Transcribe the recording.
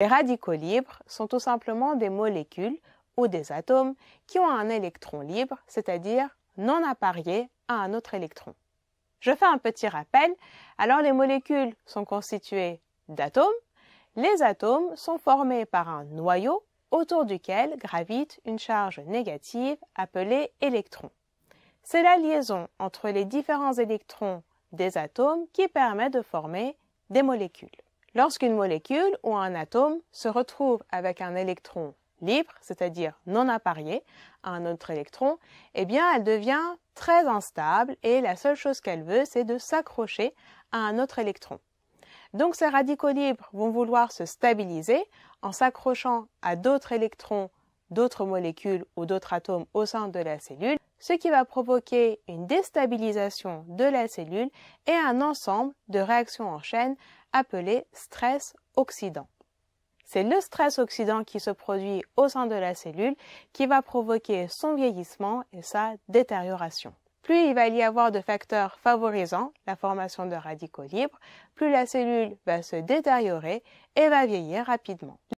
Les radicaux libres sont tout simplement des molécules ou des atomes qui ont un électron libre, c'est-à-dire non apparié à un autre électron. Je fais un petit rappel. Alors les molécules sont constituées d'atomes. Les atomes sont formés par un noyau autour duquel gravite une charge négative appelée électron. C'est la liaison entre les différents électrons des atomes qui permet de former des molécules. Lorsqu'une molécule ou un atome se retrouve avec un électron libre, c'est-à-dire non apparié, à un autre électron, eh bien elle devient très instable et la seule chose qu'elle veut, c'est de s'accrocher à un autre électron. Donc ces radicaux libres vont vouloir se stabiliser en s'accrochant à d'autres électrons, d'autres molécules ou d'autres atomes au sein de la cellule ce qui va provoquer une déstabilisation de la cellule et un ensemble de réactions en chaîne appelées stress oxydant. C'est le stress oxydant qui se produit au sein de la cellule qui va provoquer son vieillissement et sa détérioration. Plus il va y avoir de facteurs favorisant la formation de radicaux libres, plus la cellule va se détériorer et va vieillir rapidement.